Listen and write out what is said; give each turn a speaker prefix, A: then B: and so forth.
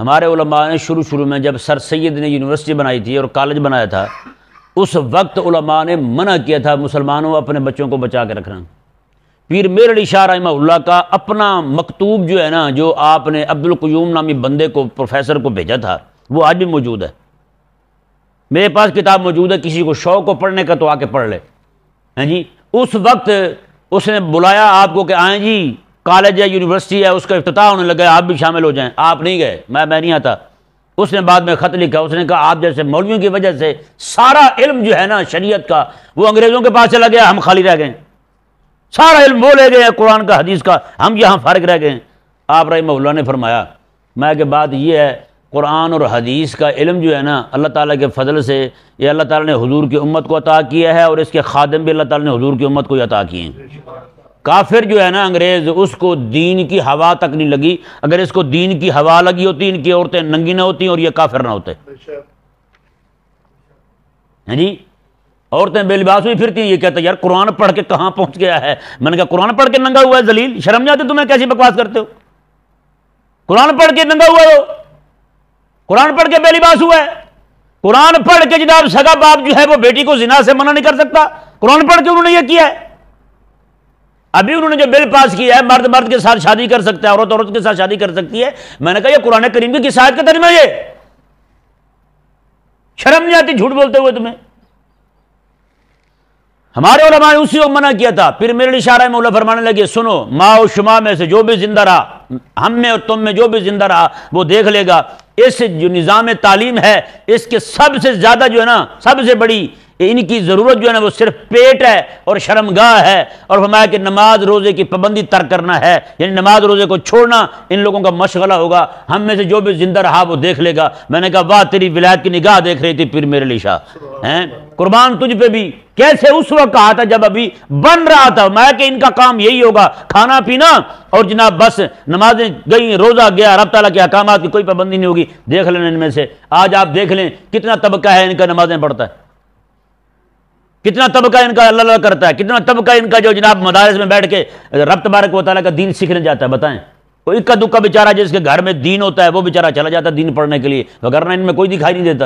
A: हमारे उलमा ने शुरू शुरू में जब सर सैद ने यूनिवर्सिटी बनाई थी और कॉलेज बनाया था उस वक्त उलमा ने मना किया था मुसलमानों अपने बच्चों को बचा के रखना पीर मेर अली शाह रहमल्ला का अपना मकतूब जो है ना जो आपने अब्दुल अब्दुलकयूम नामी बंदे को प्रोफेसर को भेजा था वो आज भी मौजूद है मेरे पास किताब मौजूद है किसी को शौक को पढ़ने का तो आके पढ़ ले हैं हाँ जी उस वक्त उसने बुलाया आपको कि आए हाँ जी कॉलेज है यूनिवर्सिटी है उसका अफ्ताह होने लगा आप भी शामिल हो जाएं आप नहीं गए मैं मैं नहीं आता उसने बाद में ख़त लिखा उसने कहा आप जैसे मौलवियों की वजह से सारा इल्म जो है ना शरीयत का वो अंग्रेज़ों के पास चला गया हम खाली रह गए सारा इल्म वो ले गए कुरान का हदीस का हम यहाँ फ़र्क रह गए आप रही मौल ने फरमाया मैं कि बात यह है कुरान और हदीस का इल्म जो है ना अल्लाह ताला के फजल से ये अल्लाह ताला ने हुजूर की उम्मत को अता किया है और इसके खादम भी अल्लाह ताला ने हुजूर की उम्मत को अता किए हैं काफिर जो है ना अंग्रेज़ उसको दीन की हवा तक नहीं लगी अगर इसको दीन की हवा लगी होती इनकी औरतें नंगी ना होती और ये काफिर ना होते हैं जी औरतें बेलिबास हुई फिरती हैं ये कहते यार कुरान पढ़ के कहां पहुंच गया है मैंने कहा कुरान पढ़ के नंगा हुआ है जलील शर्म जाते तुम्हें कैसी बकवास करते हो कुरान पढ़ के नंगा हुआ हो कुरान पढ़ के बेलिबास हुआ है कुरान पढ़ के जिदाब सगा बाप जो है वो बेटी को जिना से मना नहीं कर सकता कुरान पढ़ के उन्होंने ये किया है अभी उन्होंने जो बिल पास किया है मर्द मर्द के साथ शादी कर सकता है औरत औरत के साथ शादी कर सकती है मैंने कहा यह कुरान करीम की किसायत का तर्जमा ये शर्म नहीं आती झूठ बोलते हुए तुम्हें हमारे और हमारे उसी को मना किया था फिर मेरे इशारा में उल्ला फरमाने लगे सुनो माओ शुमा में से जो भी जिंदा रहा हम में और तुम में जो भी जिंदा रहा वो देख लेगा इस जो निज़ाम तालीम है इसके सबसे ज़्यादा जो है ना सबसे बड़ी इनकी ज़रूरत जो है ना वो सिर्फ पेट है और शर्मगाह है और हमारा कि नमाज रोज़े की पाबंदी तर्क करना है यानी नमाज रोज़े को छोड़ना इन लोगों का मशगला होगा हम में से जो भी जिंदा रहा वो देख लेगा मैंने कहा वाह तेरी विलायत की निगाह देख रही थी पीर मेरे लिशा हैं कुर्बान तुझ पे भी कैसे उस वक्त कहा था जब अभी बन रहा था मैं कि इनका काम यही होगा खाना पीना और जनाब बस नमाजें गई रोज़ा गया रब तला के अकाम की कोई पाबंदी नहीं होगी देख लेना इनमें से आज आप देख लें कितना तबका है इनका नमाजें पढ़ता है कितना तबका इनका अल्लाह करता है कितना तबका इनका जो जनाब मदारस में बैठ के रब तबारक तला का दीन सीखने जाता है बताएं कोई इक्का दुक्का बेचारा जिसके घर में दीन होता है वो बेचारा चला जाता है दीन पढ़ने के लिए वगैरह इनमें कोई दिखाई नहीं देता